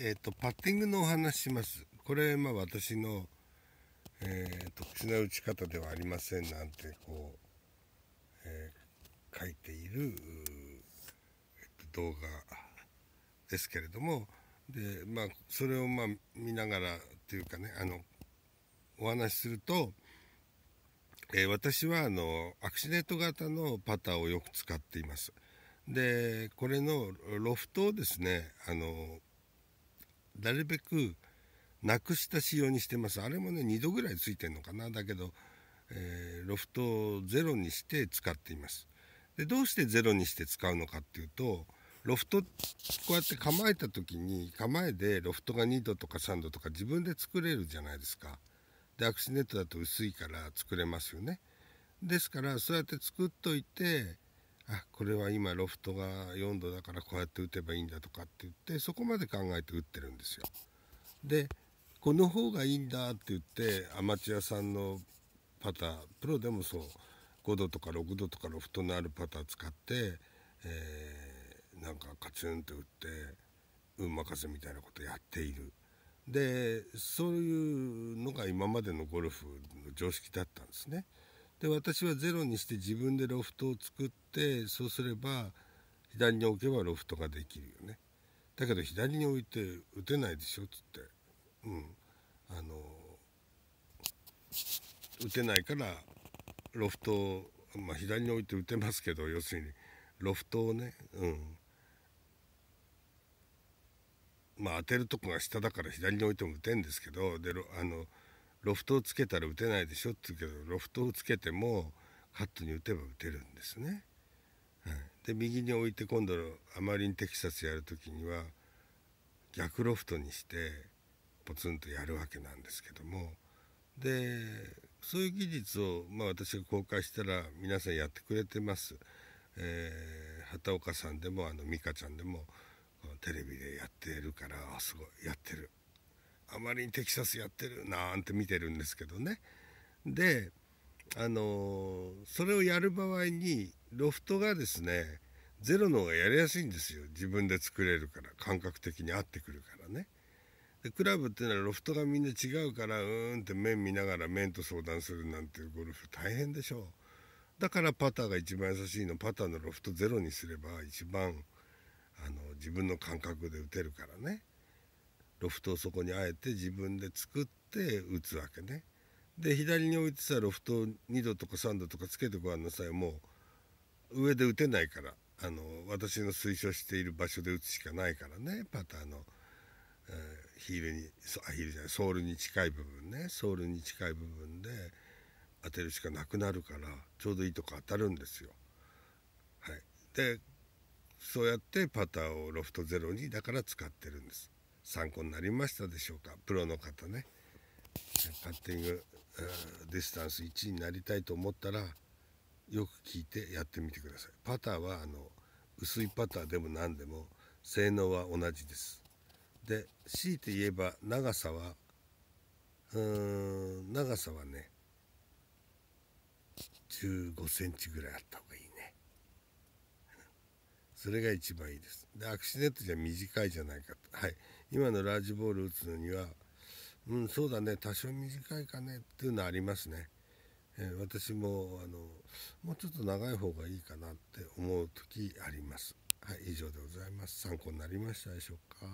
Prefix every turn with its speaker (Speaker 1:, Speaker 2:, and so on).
Speaker 1: えっ、ー、と、パッティングのお話します。これ、まあ私の、えー、特殊な打ち方ではありませんなんて、こう、えー、書いている、えっ動画ですけれども、で、まあ、それをまあ見ながらというかね、あの、お話しすると、えー、私はあのアクシデント型のパターをよく使っています。でこれのロフトをですねあのなるべくなくした仕様にしてますあれもね2度ぐらいついてんのかなだけど、えー、ロフトゼロにして使っていますでどうしてゼロにして使うのかっていうとロフトこうやって構えた時に構えでロフトが2度とか3度とか自分で作れるじゃないですかでアクシネットだと薄いから作れますよねですからそうやって作っといてあこれは今ロフトが4度だからこうやって打てばいいんだとかって言ってそこまで考えて打ってるんですよ。でこの方がいいんだって言ってアマチュアさんのパタープロでもそう5度とか6度とかロフトのあるパター使って、えー、なんかカツンと打って運任せみたいなことやっている。でそういうのが今までのゴルフの常識だったんですね。で私はゼロにして自分でロフトを作ってそうすれば左に置けばロフトができるよねだけど左に置いて打てないでしょっつってうんあの打てないからロフトを、まあ、左に置いて打てますけど要するにロフトをねうんまあ当てるとこが下だから左に置いても打てんですけどであのロフトをつけたら打てないでしょって言うけどロフトをつけてもカットに打てば打てるんですね。はい、で右に置いて今度のアマリンテキサスやる時には逆ロフトにしてポツンとやるわけなんですけどもでそういう技術を、まあ、私が公開したら皆さんやってくれてます。えー、畑岡さんでもあの美香ちゃんでもテレビでやってるからあすごいやってるあまりにテキサスやってるなんて見てるんですけどねであのそれをやる場合にロフトがですねゼロの方がやりやすいんですよ自分で作れるから感覚的に合ってくるからねでクラブっていうのはロフトがみんな違うからうーんって面見ながら面と相談するなんていうゴルフ大変でしょうだからパターが一番優しいのパターのロフトゼロにすれば一番あの自分の感覚で打てるからねロフトをそこにあえて自分で作って打つわけね。で左に置いてさロフト2度とか3度とかつけてごらんなさいもう上で打てないからあの私の推奨している場所で打つしかないからねパターの、えー、ヒールにあヒールじゃないソールに近い部分ねソールに近い部分で当てるしかなくなるからちょうどいいとこ当たるんですよ。はい、でそうやってパターをロフトゼロにだから使ってるんです。参考になりましたでしょうかプロの方ねパッティングディスタンス1になりたいと思ったらよく聞いてやってみてくださいパターはあの薄いパターでも何でも性能は同じですで強いて言えば長さはうーん長さはね15センチぐらいあった方がいいそれが一番いいですでアクシデントじゃ短いじゃないかと、はい、今のラージボール打つのにはうんそうだね多少短いかねっていうのありますね、えー、私もあのもうちょっと長い方がいいかなって思う時ありますはい以上でございます参考になりましたでしょうか